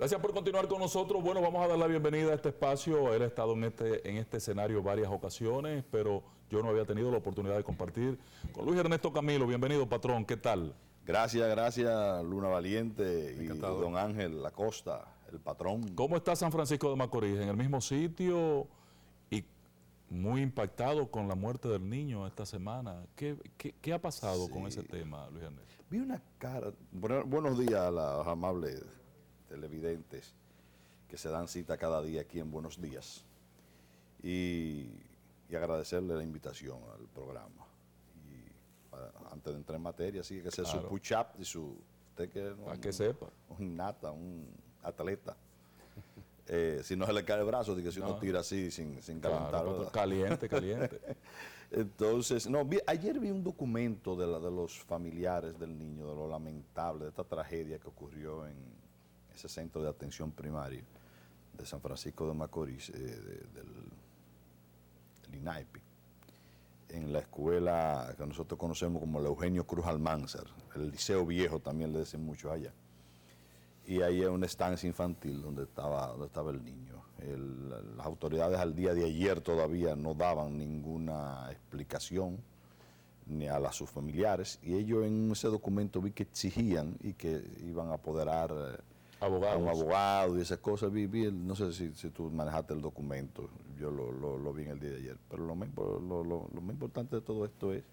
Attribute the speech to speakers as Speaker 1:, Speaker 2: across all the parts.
Speaker 1: Gracias por continuar con nosotros. Bueno, vamos a dar la bienvenida a este espacio. Él ha estado en este, en este escenario varias ocasiones, pero yo no había tenido la oportunidad de compartir con Luis Ernesto Camilo. Bienvenido, patrón. ¿Qué tal?
Speaker 2: Gracias, gracias, Luna Valiente
Speaker 1: y don Ángel Costa, el patrón. ¿Cómo está San Francisco de Macorís? ¿En el mismo sitio? Y muy impactado con la muerte del niño esta semana. ¿Qué, qué, ha pasado con ese tema, Luis Ernesto?
Speaker 2: Vi una cara... buenos días a las amables televidentes que se dan cita cada día aquí en Buenos Días y, agradecerle la invitación al programa. antes de entrar en materia, sí, que sea su push-up y su... Usted que, sepa. Un nata, un atleta. Eh, si no se le cae el brazo, de que si uno tira así sin, sin calentar. caliente, caliente. Entonces, no, ayer vi un documento de, la, de los familiares del niño, de lo lamentable, de esta tragedia que ocurrió en, ese centro de atención primaria de San Francisco de Macorís, eh, del, del en la escuela que nosotros conocemos como el Eugenio Cruz Almanzar, el Liceo Viejo también le dicen mucho allá. Y ahí en una estancia infantil donde estaba, estaba el niño. las autoridades al día de ayer todavía no daban ninguna explicación ni a las sus familiares y ellos en ese documento vi que exigían y que iban a apoderar eh, Abogados. un abogado y esas cosas. no sé si, si, tú manejaste el documento, yo lo, vi en el día de ayer, pero lo más, lo, más importante de todo esto es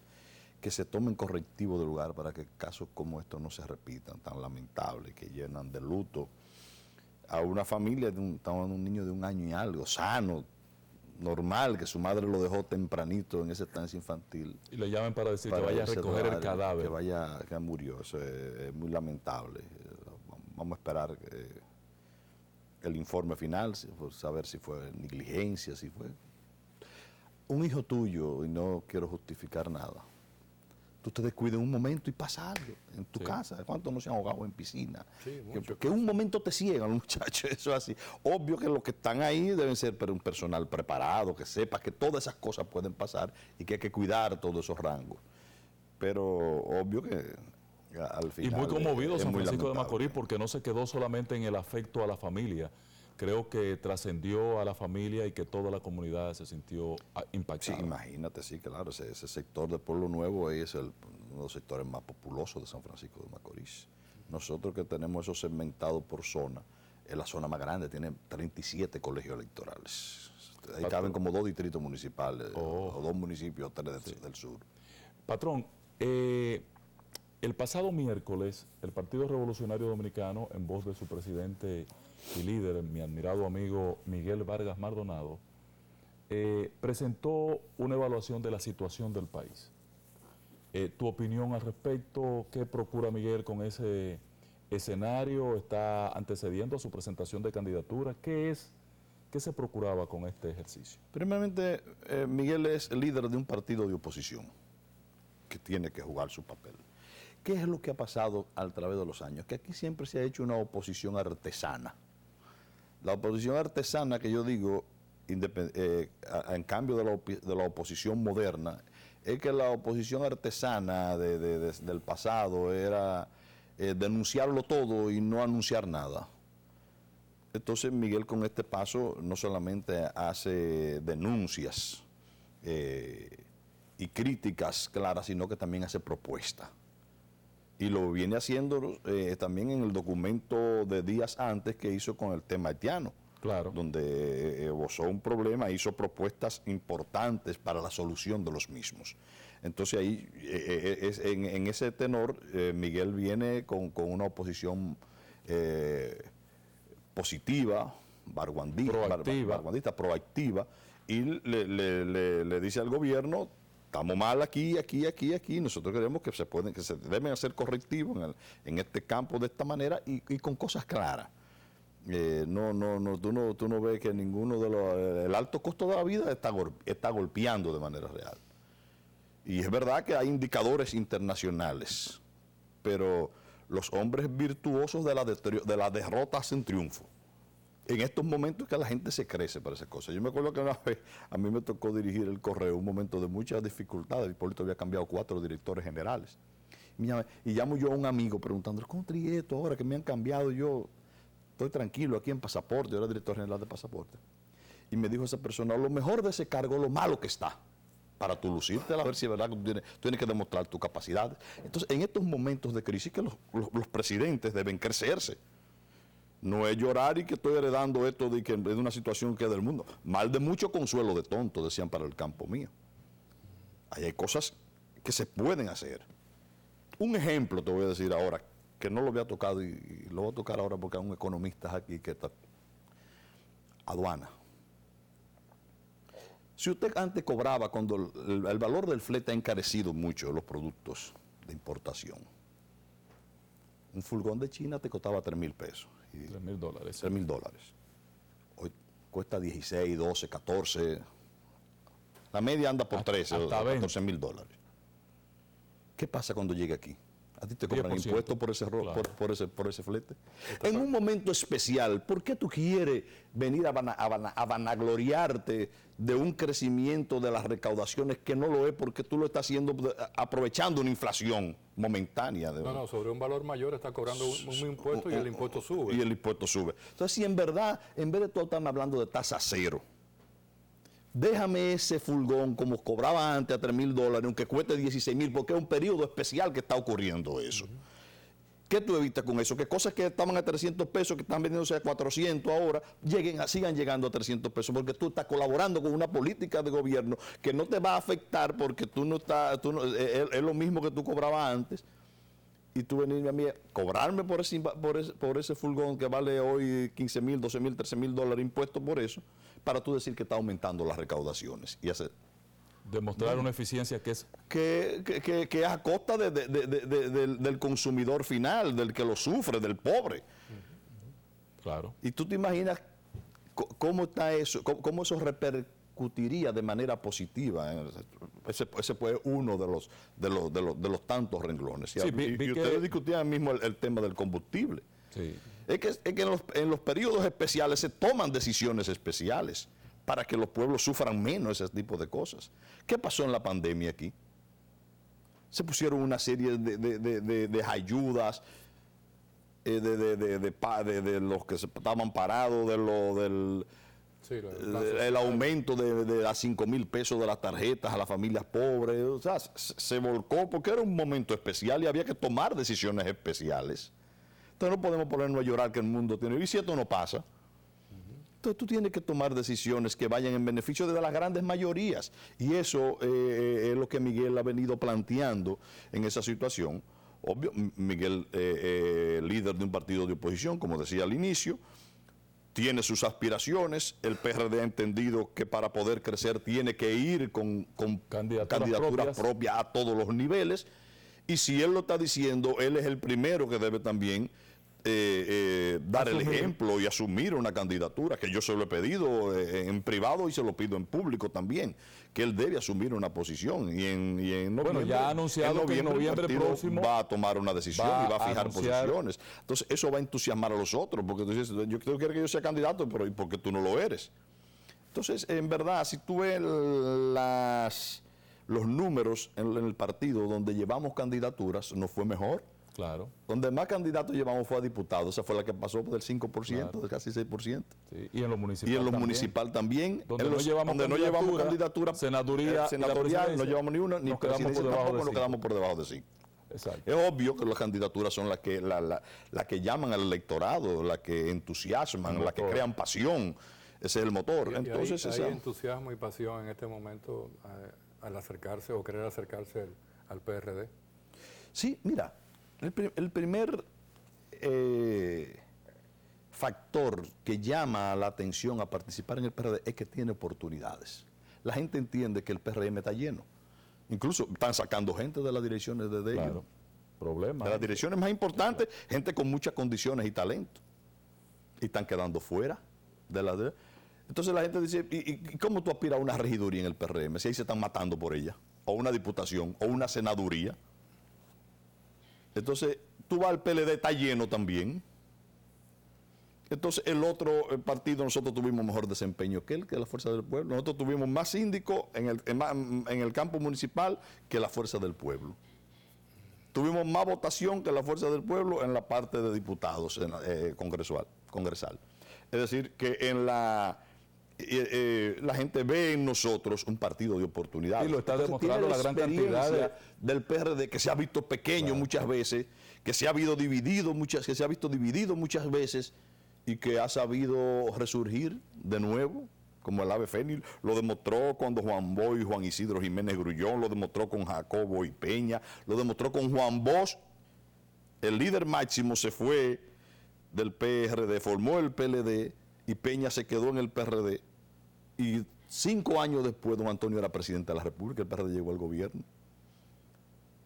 Speaker 2: que se tomen correctivos de lugar para que casos como estos no se repitan, tan lamentables, que llenan de luto a una familia, de un, niño de un año y algo, sano, normal, que su madre lo dejó tempranito en esa estancia infantil.
Speaker 1: Y le llaman para decir que vaya a recoger el cadáver. Que
Speaker 2: vaya, que murió, eso es muy lamentable vamos a esperar eh, el informe final, saber si fue negligencia, si fue... Un hijo tuyo, y no quiero justificar nada, tú te descuides un momento y pasa algo en tu casa. ¿Cuántos no se han ahogado en piscina? que, un momento te ciegan los muchachos, eso así. Obvio que los que están ahí deben ser un personal preparado, que sepa que todas esas cosas pueden pasar y que hay que cuidar todos esos rangos. Pero obvio que y muy conmovido San Francisco de Macorís
Speaker 1: porque no se quedó solamente en el afecto a la familia. Creo que trascendió a la familia
Speaker 2: y que toda la comunidad se sintió ah, impactada. Sí, imagínate, sí, claro. Ese, sector de Pueblo Nuevo es uno de los sectores más populosos de San Francisco de Macorís. Nosotros que tenemos eso segmentado por zona, es la zona más grande, tiene 37 colegios electorales. Ahí caben como dos distritos municipales, oh. o dos municipios, tres del, del sur.
Speaker 1: Patrón, eh, el pasado miércoles, el Partido Revolucionario Dominicano, en voz de su presidente y líder, mi admirado amigo Miguel Vargas Maldonado, eh, presentó una evaluación de la situación del país. Eh, ¿Tu opinión al respecto? ¿Qué procura Miguel con ese escenario? ¿Está antecediendo a su presentación de candidatura? ¿Qué es? ¿Qué se procuraba
Speaker 2: con este ejercicio? Primeramente, eh, Miguel es el líder de un partido de oposición que tiene que jugar su papel. ¿Qué es lo que ha pasado a través de los años? Que aquí siempre se ha hecho una oposición artesana. La oposición artesana que yo digo, eh, en cambio de la, oposición moderna, es que la oposición artesana del pasado era eh, denunciarlo todo y no anunciar nada. Entonces Miguel con este paso no solamente hace denuncias eh, y críticas claras, sino que también hace propuestas y lo viene haciendo eh, también en el documento de días antes que hizo con el tema haitiano. Claro. Donde eh, eh, gozó un problema, hizo propuestas importantes para la solución de los mismos. Entonces ahí, en, ese tenor, Miguel viene con, una oposición positiva, barguandista, proactiva. proactiva y le dice al gobierno, estamos mal aquí, aquí, aquí, aquí. Nosotros queremos que se pueden, que se deben hacer correctivos en, este campo de esta manera y, con cosas claras. Eh, no, no, no, tú no, ves que ninguno de los, eh, el alto costo de la vida está, está golpeando de manera real. Y es verdad que hay indicadores internacionales, pero los hombres virtuosos de de la derrota hacen triunfo en estos momentos que la gente se crece para esas cosas. Yo me acuerdo que una vez a mí me tocó dirigir el correo, un momento de muchas dificultades. Hipólito había cambiado cuatro directores generales. Y llamo yo a un amigo preguntando, ¿cómo estoy esto ahora que me han cambiado? Yo estoy tranquilo aquí en pasaporte, yo era director general de pasaporte. Y me dijo esa persona, lo mejor de ese cargo, lo malo que está. Para tú lucirte, a ver si es verdad que tú tienes, que demostrar tu capacidad. Entonces, en estos momentos de crisis que los presidentes deben crecerse. No es llorar y que estoy heredando esto de que es una situación que es del mundo. Mal de mucho consuelo de tonto, decían para el campo mío. Ahí hay cosas que se pueden hacer. Un ejemplo te voy a decir ahora, que no lo había tocado y, lo voy a tocar ahora porque hay un economista aquí que está. Aduana. Si usted antes cobraba, cuando el, valor del flete ha encarecido mucho los productos de importación, un furgón de China te costaba 3 mil pesos 3 mil dólares. 3 mil dólares. Hoy cuesta 16, 12, 14. La media anda por 13, 14 mil dólares. ¿Qué pasa cuando llegue aquí? A ti te cobran impuestos por ese, por, ese, por ese flete. en un momento especial, ¿por qué tú quieres venir a, vanagloriarte de un crecimiento de las recaudaciones que no lo es porque tú lo estás haciendo eh, aprovechando una inflación momentánea? De, no,
Speaker 1: no, sobre un valor mayor está cobrando un, impuesto y el oh, oh,
Speaker 2: impuesto oh, sube. Y el impuesto sube. Entonces, si en verdad, en vez de todo están hablando de tasa cero, déjame ese fulgón como cobraba antes a 3 mil dólares, aunque cueste 16 mil, porque es un periodo especial que está ocurriendo eso. ¿Qué tú evitas con eso? Que cosas que estaban a 300 pesos, que están vendiéndose a 400 ahora, lleguen, sigan llegando a 300 pesos, porque tú estás colaborando con una política de gobierno que no te va a afectar porque tú no estás, tú no, es, eh, eh, es lo mismo que tú cobrabas antes y tú venirme a mí a cobrarme por ese, por ese, por que vale hoy 15 mil, 12 mil, 13 mil dólares impuestos por eso, para tú decir que está aumentando las recaudaciones. Y hacer Demostrar
Speaker 1: una eficiencia que es...
Speaker 2: Que, que, es a costa del, consumidor final, del que lo sufre, del pobre. Claro. Y tú te imaginas cómo está eso, cómo, cómo eso repercute discutiría de manera positiva. ¿eh? ese, fue uno de los, de los, de los, de los tantos renglones. y, ustedes discutían mismo el, tema del combustible. Es que, es que en, los, en, periodos especiales se toman decisiones especiales para que los pueblos sufran menos ese tipo de cosas. ¿Qué pasó en la pandemia aquí? Se pusieron una serie de, de, de, de ayudas eh, de, los que estaban parados, de lo, del,
Speaker 1: eh, el
Speaker 2: aumento de, de a 5 mil pesos de las tarjetas a las familias pobres. se volcó porque era un momento especial y había que tomar decisiones especiales. Entonces no podemos ponernos a llorar que el mundo tiene. Y si esto no pasa. Entonces tú tienes que tomar decisiones que vayan en beneficio de las grandes mayorías. Y eso eh, eh, es lo que Miguel ha venido planteando en esa situación. Obvio, Miguel, líder de un partido de oposición, como decía al inicio, tiene sus aspiraciones, el PRD ha entendido que para poder crecer tiene que ir con, candidaturas, propias a todos los niveles, y si él lo está diciendo, él es el primero que debe también eh, eh, dar el ejemplo y asumir una candidatura, que yo se lo he pedido eh, en privado y se lo pido en público también, que él debe asumir una posición. Y en, noviembre, ya anunciado que próximo va a tomar una decisión y va a fijar posiciones. Entonces, eso va a entusiasmar a los otros, porque tú dices, yo quiero que yo sea candidato, pero ¿y por tú no lo eres? Entonces, en verdad, si tú ves las, los números en el partido donde llevamos candidaturas, no fue mejor. Claro. Donde más candidatos llevamos fue a diputados. Esa fue la que pasó por el 5%, de casi 6%. Y en lo municipal. Y en lo también. municipal también. Donde, no, llevamos candidatura.
Speaker 1: Senaduría. Eh, senatorial, no llevamos ni una, ni quedamos por
Speaker 2: debajo de nos Exacto. Es obvio que las candidaturas son las que, la, que llaman al electorado, las que entusiasman, las que crean pasión. Ese es el motor. Entonces, hay,
Speaker 1: entusiasmo y pasión en este momento eh, al acercarse o querer acercarse
Speaker 2: al PRD. Sí, mira, el, primer eh, factor que llama la atención a participar en el PRD es que tiene oportunidades. La gente entiende que el PRM está lleno. Incluso están sacando gente de las direcciones de, de claro. De las direcciones más importantes, gente con muchas condiciones y talento. Y están quedando fuera de la Entonces la gente dice, ¿y, ¿y, cómo tú aspiras a una regiduría en el PRM si ahí se están matando por ella? O una diputación, o una senaduría. Entonces, tú vas al PLD, está lleno también. Entonces, el otro partido nosotros tuvimos mejor desempeño que él, que la Fuerza del Pueblo. Nosotros tuvimos más síndico en el, en, el campo municipal que la Fuerza del Pueblo. Tuvimos más votación que la Fuerza del Pueblo en la parte de diputados eh, congresual, congresal. Es decir, que en la eh, la gente ve en nosotros un partido de oportunidad. Y lo está demostrando la, gran cantidad del PRD que se ha visto pequeño muchas veces, que se ha visto dividido muchas, que se ha visto dividido muchas veces y que ha sabido resurgir de nuevo como el ave fénil lo demostró cuando Juan Boy, Juan Isidro Jiménez Grullón, lo demostró con Jacobo y Peña, lo demostró con Juan Bosch, el líder máximo se fue del PRD, formó el PLD, y Peña se quedó en el PRD y cinco años después don Antonio era presidente de la República, el PRD llegó al gobierno.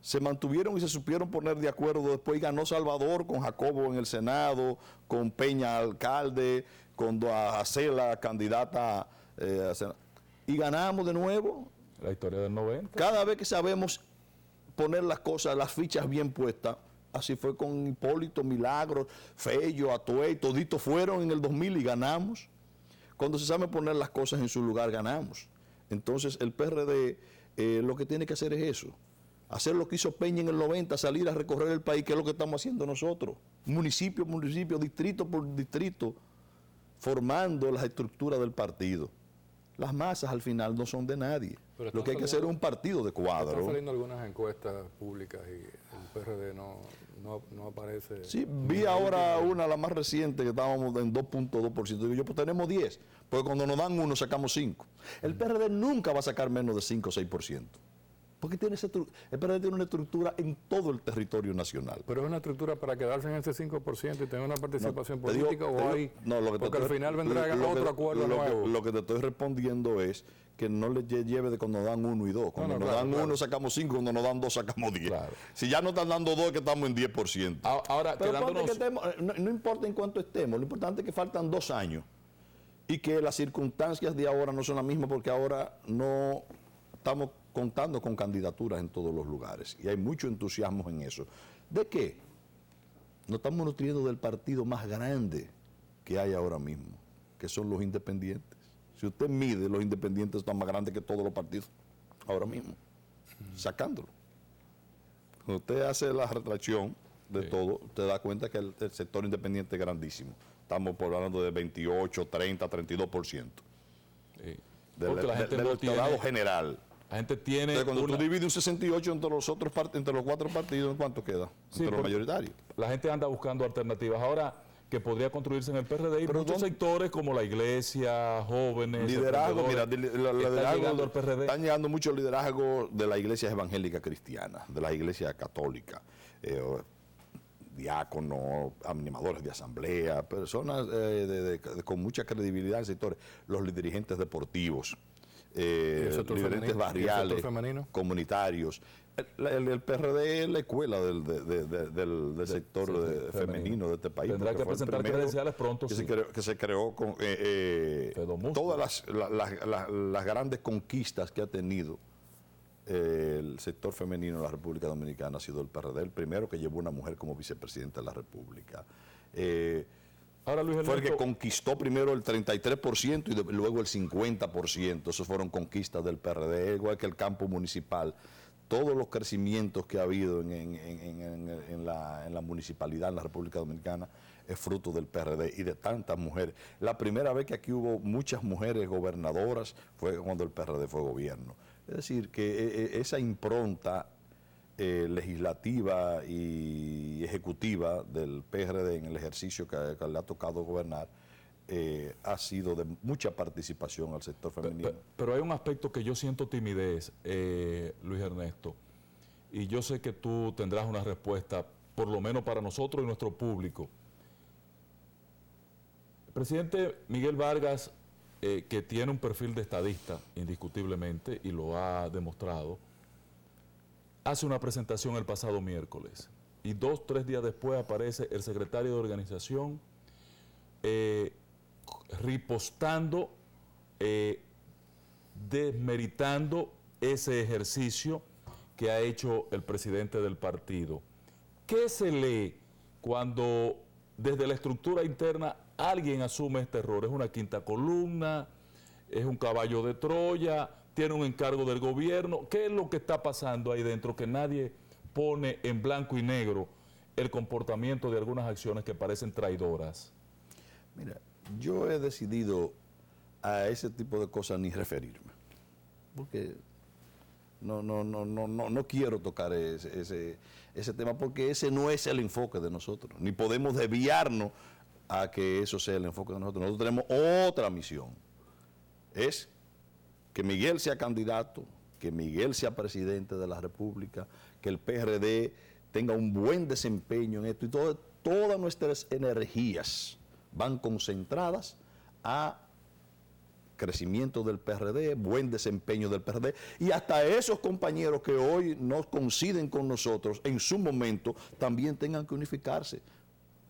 Speaker 2: Se mantuvieron y se supieron poner de acuerdo después ganó Salvador con Jacobo en el Senado, con Peña alcalde, con Acela candidata eh, Y ganamos de nuevo. La historia del 90. Cada vez que sabemos poner las cosas, las fichas bien puestas, Así fue con Hipólito, Milagro, Fello, Atué, todito fueron en el 2000 y ganamos. Cuando se sabe poner las cosas en su lugar, ganamos. Entonces el PRD eh, lo que tiene que hacer es eso, hacer lo que hizo Peña en el 90, salir a recorrer el país, que es lo que estamos haciendo nosotros, municipio por municipio, distrito por distrito, formando las estructuras del partido. Las masas al final no son de nadie lo que hay que hacer es un partido de cuadro. Están saliendo
Speaker 1: algunas encuestas públicas y el PRD no, aparece. Sí, vi ahora una,
Speaker 2: la más reciente, que estábamos en 2.2%. Digo yo, pues tenemos 10, porque cuando nos dan uno sacamos 5. El PRD nunca va a sacar menos de 5 o 6%. Porque tiene ese, el PRD tiene una estructura en todo el territorio nacional.
Speaker 1: Pero es una estructura para quedarse en ese 5% y tener una
Speaker 2: participación política o hay... No, lo que te estoy, al final vendrá otro acuerdo nuevo. lo que te estoy respondiendo es que no les lleve de cuando dan uno y dos. Cuando nos dan uno sacamos cinco, cuando nos dan dos sacamos diez. Si ya no están dando dos es que estamos en 10%. Ahora, Pero ahora eh, no, no, importa en cuánto estemos, lo importante es que faltan dos años y que las circunstancias de ahora no son las mismas porque ahora no estamos contando con candidaturas en todos los lugares. Y hay mucho entusiasmo en eso. ¿De qué? ...no estamos nutriendo del partido más grande que hay ahora mismo, que son los independientes. Si usted mide, los independientes están más grandes que todos los partidos ahora mismo, sacándolo. Cuando usted hace la retracción de todo, usted da cuenta que el, sector independiente es grandísimo. Estamos hablando de 28, 30, 32%. Sí. Del, la del general. La gente tiene. cuando tú divides un 68 entre los,
Speaker 1: otros entre los cuatro partidos, ¿en cuánto queda? entre los mayoritarios. La gente anda buscando alternativas. Ahora que podría construirse en el PRD Pero muchos sectores como la iglesia, jóvenes. Liderazgo, mira, la, llegando al PRD. están
Speaker 2: llegando mucho liderazgo de la iglesia evangélica cristiana, de la iglesia católica, eh, diáconos, animadores de asamblea, personas eh, con mucha credibilidad en sectores, los dirigentes deportivos eh, diferentes femenino, barriales, comunitarios. El, PRD es la escuela del, sector femenino, de este país. Tendrá que presentar credenciales pronto. Que, se creó, con eh, eh, todas las, las, grandes conquistas que ha tenido eh, el sector femenino de la República Dominicana. Ha sido el PRD el primero que llevó una mujer como vicepresidenta de la República fue el que conquistó primero el 33% y luego el 50%. Esos fueron conquistas del PRD, igual que el campo municipal. Todos los crecimientos que ha habido en, la, en, la, municipalidad, en la República Dominicana, es fruto del PRD y de tantas mujeres. La primera vez que aquí hubo muchas mujeres gobernadoras fue cuando el PRD fue gobierno. Es decir, que e, e, esa impronta eh, legislativa y ejecutiva del PRD en el ejercicio que, le ha tocado gobernar, eh, ha sido de mucha participación al sector femenino.
Speaker 1: Pero, hay un aspecto que yo siento timidez, eh, Luis Ernesto, y yo sé que tú tendrás una respuesta, por lo menos para nosotros y nuestro público. presidente Miguel Vargas, que tiene un perfil de estadista, indiscutiblemente, y lo ha demostrado, hace una presentación el pasado miércoles y dos, tres días después aparece el secretario de organización eh, ripostando, eh, desmeritando ese ejercicio que ha hecho el presidente del partido. ¿Qué se lee cuando desde la estructura interna alguien asume este error? ¿Es una quinta columna? ¿Es un caballo de Troya? tiene un encargo del gobierno. ¿Qué es lo que está pasando ahí dentro? Que nadie pone en blanco y negro el comportamiento de algunas acciones que parecen
Speaker 2: traidoras. Mira, yo he decidido a ese tipo de cosas ni referirme, porque no, no, no, no, no, no quiero tocar ese, ese tema, porque ese no es el enfoque de nosotros, ni podemos desviarnos a que eso sea el enfoque de nosotros. Nosotros tenemos otra misión, es que Miguel sea candidato, que Miguel sea presidente de la República, que el PRD tenga un buen desempeño en esto y todas nuestras energías van concentradas a crecimiento del PRD, buen desempeño del PRD y hasta esos compañeros que hoy no coinciden con nosotros en su momento también tengan que unificarse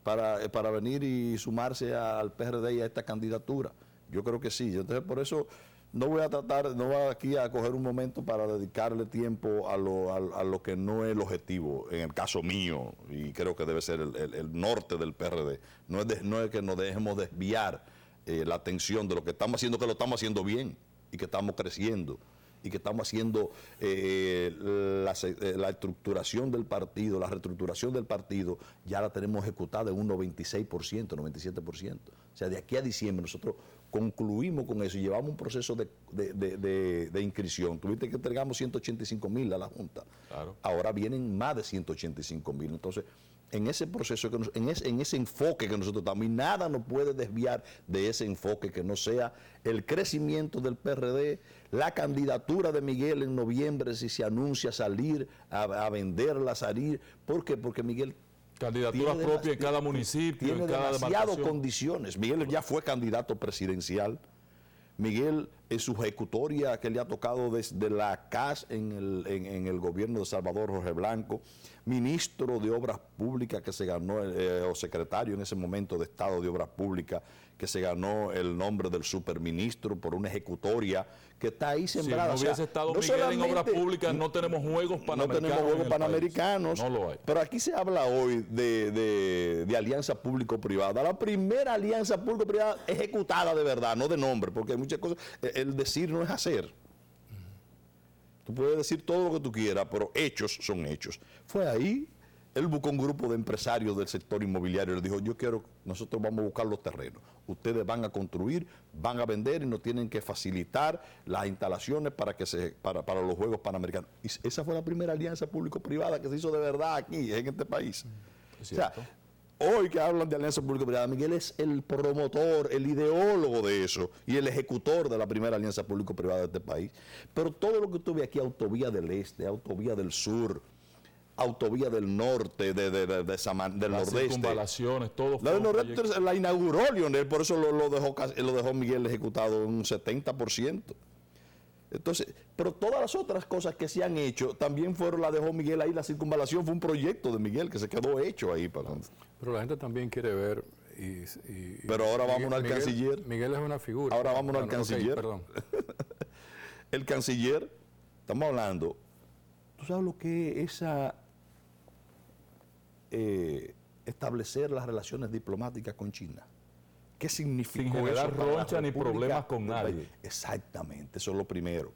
Speaker 2: para, para venir y sumarse al PRD y a esta candidatura. Yo creo que sí. Entonces, por eso no voy a tratar, no voy aquí a coger un momento para dedicarle tiempo a lo, a, lo que no es el objetivo, en el caso mío, y creo que debe ser el, norte del PRD. No es, no que nos dejemos desviar eh, la atención de lo que estamos haciendo, que lo estamos haciendo bien y que estamos creciendo y que estamos haciendo eh, eh, la, estructuración del partido, la reestructuración del partido, ya la tenemos ejecutada en un 96%, 97%. O sea, de aquí a diciembre nosotros concluimos con eso y llevamos un proceso de, inscripción. Tuviste que entregamos 185 mil a la Junta. Ahora vienen más de 185 mil. Entonces, en ese proceso, que en, ese, enfoque que nosotros estamos. Y nada nos puede desviar de ese enfoque que no sea el crecimiento del PRD, la candidatura de Miguel en noviembre, si se anuncia salir a, venderla, salir. ¿Por qué? Porque Miguel Candidatura propia en
Speaker 1: cada municipio, en cada demasiado
Speaker 2: condiciones. Miguel ya fue candidato presidencial. Miguel su ejecutoria que le ha tocado desde la CAS en el, gobierno de Salvador Jorge Blanco, ministro de Obras Públicas que se ganó, eh, eh, o secretario en ese momento de Estado de Obras Públicas, que se ganó el nombre del superministro por una ejecutoria que está ahí sembrada. Si no hubiese estado Miguel en Obras Públicas, no
Speaker 1: tenemos Juegos Panamericanos. No tenemos Juegos Panamericanos.
Speaker 2: Pero aquí se habla hoy de, alianza público-privada. La primera alianza público-privada ejecutada de verdad, no de nombre, porque hay muchas cosas... Eh, el decir no es hacer. Tú puedes decir todo lo que tú quieras, pero hechos son hechos. Fue ahí, él buscó un grupo de empresarios del sector inmobiliario, le dijo, yo quiero, nosotros vamos a buscar los terrenos, ustedes van a construir, van a vender y nos tienen que facilitar las instalaciones para, que se, para, para los Juegos Panamericanos. esa fue la primera alianza público-privada que se hizo de verdad aquí, en este país. Mm, hoy que hablan de Alianza Público Privada, Miguel es el promotor, el ideólogo de eso y el ejecutor de la primera Alianza Público Privada de este país. Pero todo lo que tuve aquí, autovía del este, autovía del sur, autovía del norte, de, del Las nordeste.
Speaker 1: La, del
Speaker 2: la inauguró Lionel, por eso lo, dejó, lo dejó Miguel ejecutado un 70%. Entonces, pero todas las otras cosas que se han hecho también fueron, la dejó Miguel ahí, la circunvalación fue un proyecto de Miguel que se quedó hecho ahí. Para...
Speaker 1: Pero la gente también quiere ver.
Speaker 2: pero ahora vamos al canciller. Miguel es una figura. Ahora vamos al canciller. el canciller, estamos hablando. ¿Tú sabes lo que es esa, eh, establecer las relaciones diplomáticas con China? qué significa? Sin generar ni problemas con nadie. Exactamente, eso es lo primero.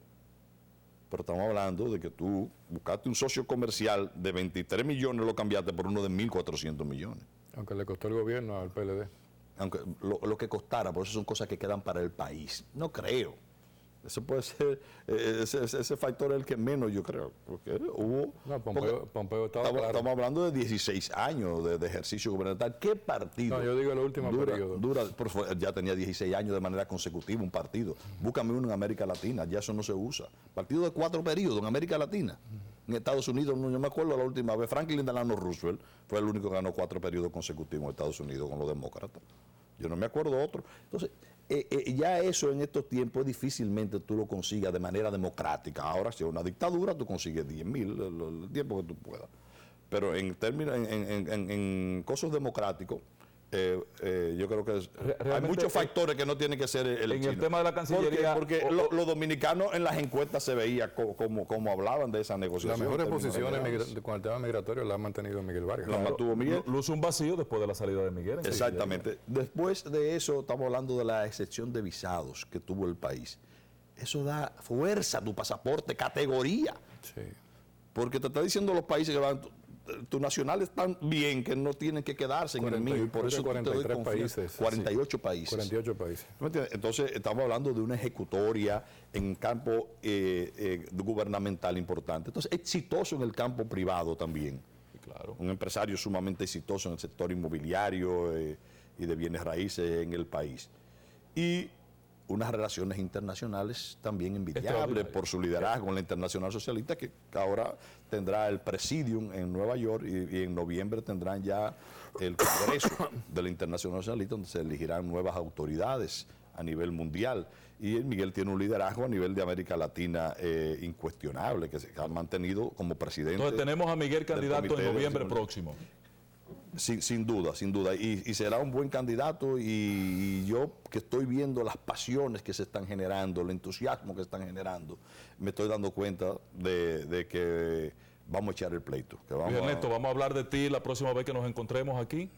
Speaker 2: Pero estamos hablando de que tú buscaste un socio comercial de 23 millones, lo cambiaste por uno de 1.400 millones.
Speaker 1: Aunque le costó el gobierno al PLD.
Speaker 2: Aunque lo, lo que costara, por eso son cosas que quedan para el país. No creo ese puede ser, eh, ese, factor es el que menos yo creo, porque hubo... No, Pompeo, estaba estamos, hablando de 16 años de, ejercicio gubernamental. ¿Qué partido? No, yo digo el último dura, Dura, ya tenía 16 años de manera consecutiva un partido. Búscame uno en América Latina, ya eso no se usa. Partido de cuatro periodos en América Latina. En Estados Unidos, no yo me acuerdo la última vez, Franklin Delano Roosevelt fue el único que ganó cuatro periodos consecutivos en Estados Unidos con los demócratas. Yo no me acuerdo otro. Entonces, eh, eh, ya eso en estos tiempos difícilmente tú lo consigas de manera democrática. Ahora, si es una dictadura, tú consigues 10 mil, el, tiempo que tú puedas. Pero en términos, en, en cosas democráticos, eh, eh, yo creo que hay muchos factores que no tienen que ser el, en el tema de la Cancillería. Porque, los dominicanos en las encuestas se veía como, como, hablaban de esa negociación. Las mejores posiciones
Speaker 1: con el tema migratorio la ha mantenido Miguel Vargas. luz mantuvo Miguel. un vacío después de la salida de Miguel. Exactamente.
Speaker 2: después de eso, estamos hablando de la excepción de visados que tuvo el país. Eso da fuerza a tu pasaporte, categoría. Porque te está diciendo los países que van, tus nacionales están bien que no tienen que quedarse en el mío. Por eso 43 países. 48 países. 48 países. Entonces, estamos hablando de una ejecutoria en campo eh, eh, gubernamental importante. Entonces, exitoso en el campo privado también. claro. Un empresario sumamente exitoso en el sector inmobiliario eh, y de bienes raíces en el país. Y unas relaciones internacionales también envidiables por su liderazgo en la Internacional Socialista, que ahora tendrá el presidium en Nueva York y, en noviembre tendrán ya el Congreso de la Internacional Socialista, donde se elegirán nuevas autoridades a nivel mundial. Y Miguel tiene un liderazgo a nivel de América Latina eh, incuestionable, que se ha mantenido como presidente. Entonces tenemos a
Speaker 1: Miguel candidato en noviembre
Speaker 2: próximo. Sin, sin, duda, sin duda. Y, será un buen candidato y, yo que estoy viendo las pasiones que se están generando, el entusiasmo que se están generando, me estoy dando cuenta de, de que vamos a echar el pleito. Que Ernesto,
Speaker 1: vamos a hablar de ti la próxima vez que nos encontremos aquí.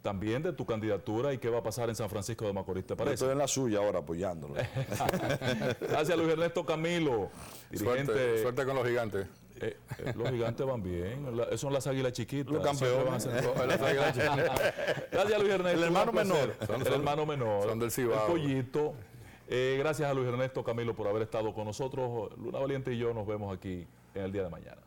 Speaker 1: También de tu candidatura y qué va a pasar en San Francisco de Macorís, ¿te parece? estoy en la
Speaker 2: suya ahora apoyándolo.
Speaker 1: Gracias, Luis Ernesto Camilo. suerte con los gigantes. Eh, eh, los gigantes van bien, eh, son las águilas chiquitas. Los campeones. Gracias Luis Ernesto. El hermano menor. el hermano menor. El pollito. gracias a Luis Ernesto Camilo por haber estado con nosotros. Luna Valiente y yo nos vemos aquí en el día de mañana.